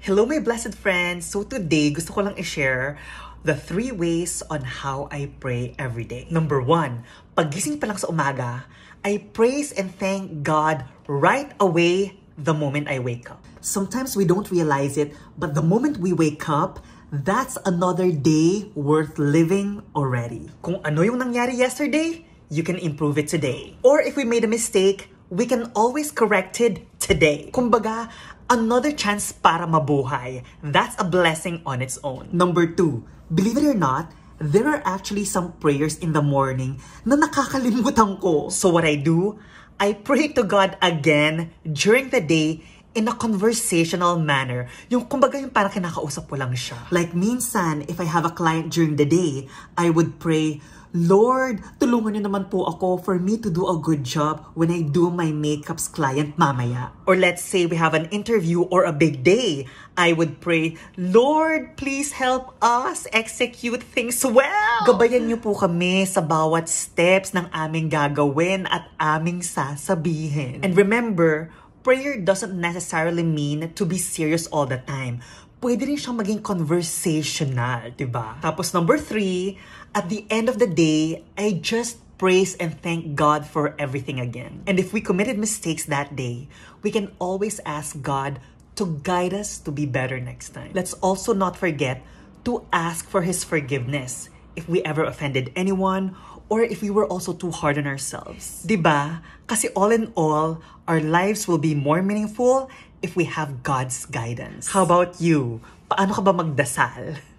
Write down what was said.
Hello my blessed friends! So today, gusto ko lang i-share the three ways on how I pray every day. Number one, pagising pa lang sa umaga, I praise and thank God right away the moment I wake up. Sometimes we don't realize it, but the moment we wake up, that's another day worth living already. Kung ano yung nangyari yesterday, you can improve it today. Or if we made a mistake, we can always correct it today. Kumbaga, another chance para mabuhay. That's a blessing on its own. Number two, believe it or not, there are actually some prayers in the morning na nakakalimutan ko. So what I do, I pray to God again during the day in a conversational manner. Yung kumbaga yung parang kinakausap ko lang siya. Like minsan, if I have a client during the day, I would pray, Lord, tulungan niyo naman po ako for me to do a good job when I do my makeup's client mamaya. Or let's say we have an interview or a big day. I would pray, Lord, please help us execute things well. Gabayan niyo po kami sa bawat steps ng aming gagawin at aming sasabihin. And remember, prayer doesn't necessarily mean to be serious all the time pwede rin siyang maging conversational, di ba? Tapos number three, at the end of the day, I just praise and thank God for everything again. And if we committed mistakes that day, we can always ask God to guide us to be better next time. Let's also not forget to ask for His forgiveness if we ever offended anyone or if we were also too hard on ourselves. 'Di ba? Kasi all in all, our lives will be more meaningful if we have God's guidance. How about you? Paano ka ba magdasal?